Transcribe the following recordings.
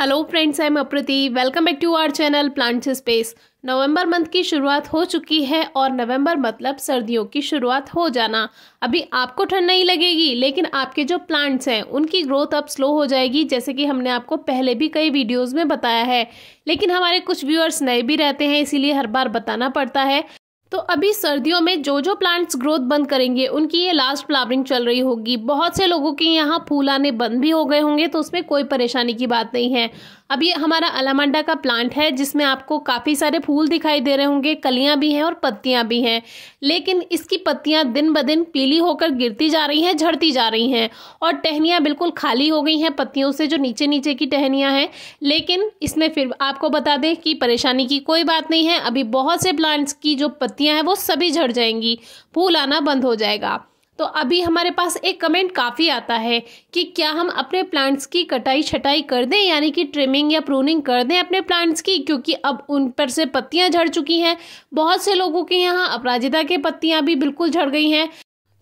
Hello friends I am Apriti welcome back to our channel plants space November month की शुरुआत हो चुकी है और नवंबर मतलब सर्दियों की शुरुआत हो जाना अभी आपको ठंड नहीं लगेगी लेकिन आपके जो प्लांट्स हैं उनकी ग्रोथ अब स्लो हो जाएगी जैसे कि हमने आपको पहले भी कई वीडियोस में बताया है लेकिन हमारे कुछ व्यूअर्स नए भी रहते हैं इसीलिए हर बार बताना पड़ता है तो अभी सर्दियों में जो जो प्लांट्स ग्रोथ बंद करेंगे उनकी ये लास्ट फ्लावरिंग चल रही होगी बहुत से लोगों के यहाँ फूल आने बंद भी हो गए होंगे तो उसमें कोई परेशानी की बात नहीं है अब ये हमारा अलामंडा का प्लांट है जिसमें आपको काफ़ी सारे फूल दिखाई दे रहे होंगे कलियाँ भी हैं और पत्तियाँ भी हैं लेकिन इसकी पत्तियाँ दिन ब दिन पीली होकर गिरती जा रही हैं झड़ती जा रही हैं और टहनियाँ बिल्कुल खाली हो गई हैं पत्तियों से जो नीचे नीचे की टहनियाँ हैं लेकिन इसमें फिर आपको बता दें कि परेशानी की कोई बात नहीं है अभी बहुत से प्लांट्स की जो पत्ती पत्तियां हैं वो सभी झड़ जाएंगी फूल आना बंद हो जाएगा तो अभी हमारे पास एक कमेंट काफ़ी आता है कि क्या हम अपने प्लांट्स की कटाई छटाई कर दें यानी कि ट्रिमिंग या प्रूनिंग कर दें अपने प्लांट्स की क्योंकि अब उन पर से पत्तियां झड़ चुकी हैं बहुत से लोगों के यहाँ अपराजिता के पत्तियां भी बिल्कुल झड़ गई हैं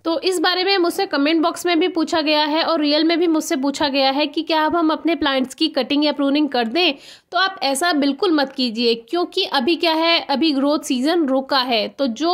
तो इस बारे में मुझसे कमेंट बॉक्स में भी पूछा गया है और रियल में भी मुझसे पूछा गया है कि क्या अब हम अपने प्लांट्स की कटिंग या प्रूनिंग कर दें तो आप ऐसा बिल्कुल मत कीजिए क्योंकि अभी क्या है अभी ग्रोथ सीज़न रुका है तो जो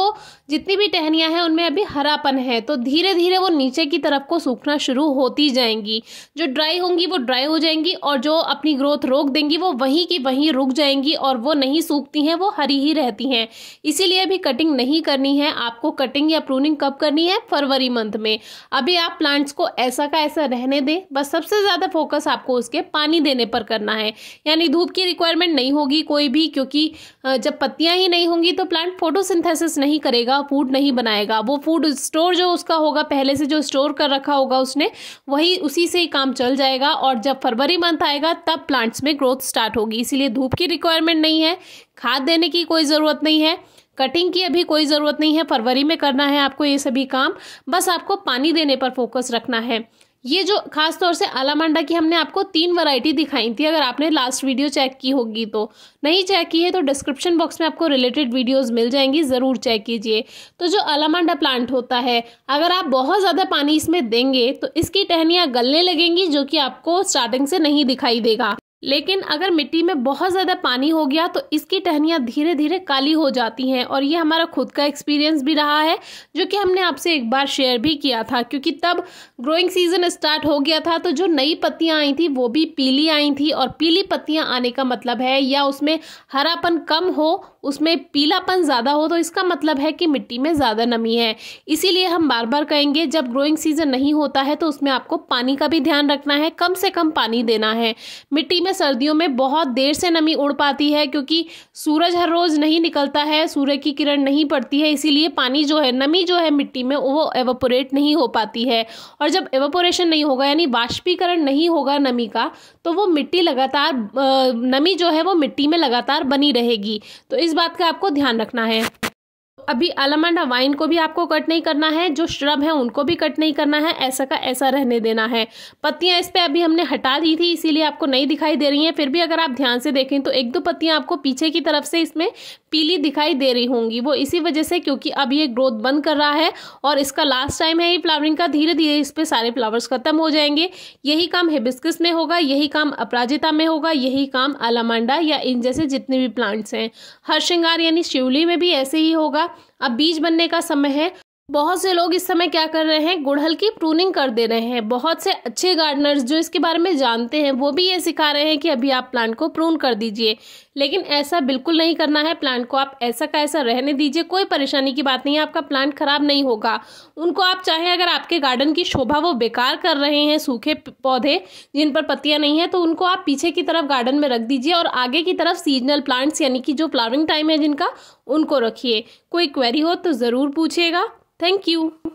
जितनी भी टहनियाँ हैं उनमें अभी हरापन है तो धीरे धीरे वो नीचे की तरफ को सूखना शुरू होती जाएंगी जो ड्राई होंगी वो ड्राई हो जाएंगी और जो अपनी ग्रोथ रोक देंगी वो वहीं की वहीं रुक जाएंगी और वो नहीं सूखती हैं वो हरी ही रहती हैं इसीलिए अभी कटिंग नहीं करनी है आपको कटिंग या प्रूनिंग कब करनी है फरवरी मंथ में अभी आप प्लांट्स को ऐसा का ऐसा रहने दें बस सबसे ज़्यादा फोकस आपको उसके पानी देने पर करना है यानी धूप की रिक्वायरमेंट नहीं होगी कोई भी क्योंकि जब पत्तियाँ ही नहीं होंगी तो प्लांट फोटोसिंथेसिस नहीं करेगा फूड नहीं बनाएगा वो फूड स्टोर जो उसका होगा पहले से जो स्टोर कर रखा होगा उसने वही उसी से ही काम चल जाएगा और जब फरवरी मंथ आएगा तब प्लांट्स में ग्रोथ स्टार्ट होगी इसीलिए धूप की रिक्वायरमेंट नहीं है खाद देने की कोई ज़रूरत नहीं है कटिंग की अभी कोई ज़रूरत नहीं है फरवरी में करना है आपको ये सभी काम बस आपको पानी देने पर फोकस रखना है ये जो खास तौर से आलामांडा की हमने आपको तीन वैरायटी दिखाई थी अगर आपने लास्ट वीडियो चेक की होगी तो नहीं चेक की है तो डिस्क्रिप्शन बॉक्स में आपको रिलेटेड वीडियोस मिल जाएंगी ज़रूर चेक कीजिए तो जो आलामांडा प्लांट होता है अगर आप बहुत ज़्यादा पानी इसमें देंगे तो इसकी टहनियाँ गलने लगेंगी जो कि आपको स्टार्टिंग से नहीं दिखाई देगा लेकिन अगर मिट्टी में बहुत ज़्यादा पानी हो गया तो इसकी टहनियाँ धीरे धीरे काली हो जाती हैं और ये हमारा खुद का एक्सपीरियंस भी रहा है जो कि हमने आपसे एक बार शेयर भी किया था क्योंकि तब ग्रोइंग सीजन स्टार्ट हो गया था तो जो नई पत्तियाँ आई थी वो भी पीली आई थी और पीली पत्तियाँ आने का मतलब है या उसमें हरापन कम हो उसमें पीलापन ज़्यादा हो तो इसका मतलब है कि मिट्टी में ज़्यादा नमी है इसीलिए हम बार बार कहेंगे जब ग्रोइंग सीजन नहीं होता है तो उसमें आपको पानी का भी ध्यान रखना है कम से कम पानी देना है मिट्टी में में सर्दियों में बहुत देर से नमी उड़ पाती है क्योंकि सूरज हर रोज़ नहीं निकलता है सूर्य की किरण नहीं पड़ती है इसीलिए पानी जो है नमी जो है मिट्टी में वो एवोपोरेट नहीं हो पाती है और जब एवोपोरेशन नहीं होगा यानी वाष्पीकरण नहीं होगा नमी का तो वो मिट्टी लगातार नमी जो है वो मिट्टी में लगातार बनी रहेगी तो इस बात का आपको ध्यान रखना है अभी आलामांडा वाइन को भी आपको कट नहीं करना है जो श्रब है उनको भी कट नहीं करना है ऐसा का ऐसा रहने देना है पत्तियां इस पर अभी हमने हटा दी थी इसीलिए आपको नहीं दिखाई दे रही हैं फिर भी अगर आप ध्यान से देखें तो एक दो पत्तियां आपको पीछे की तरफ से इसमें पीली दिखाई दे रही होंगी वो इसी वजह से क्योंकि अब ये ग्रोथ बंद कर रहा है और इसका लास्ट टाइम है ये फ्लावरिंग का धीरे धीरे इस पर सारे फ्लावर्स खत्म हो जाएंगे यही काम हिबिस्किस में होगा यही काम अपराजिता में होगा यही काम आलामांडा या इन जैसे जितने भी प्लांट्स हैं हर श्रृंगार यानी शिवली में भी ऐसे ही होगा अब बीज बनने का समय है बहुत से लोग इस समय क्या कर रहे हैं गुड़हल की प्रूनिंग कर दे रहे हैं बहुत से अच्छे गार्डनर्स जो इसके बारे में जानते हैं वो भी ये सिखा रहे हैं कि अभी आप प्लांट को प्रून कर दीजिए लेकिन ऐसा बिल्कुल नहीं करना है प्लांट को आप ऐसा का ऐसा रहने दीजिए कोई परेशानी की बात नहीं है आपका प्लांट खराब नहीं होगा उनको आप चाहे अगर आपके गार्डन की शोभा वो बेकार कर रहे हैं सूखे पौधे जिन पर पत्तियां नहीं है तो उनको आप पीछे की तरफ गार्डन में रख दीजिए और आगे की तरफ सीजनल प्लांट्स यानी कि जो फ्लावरिंग टाइम है जिनका उनको रखिए कोई क्वेरी हो तो ज़रूर पूछिएगा Thank you.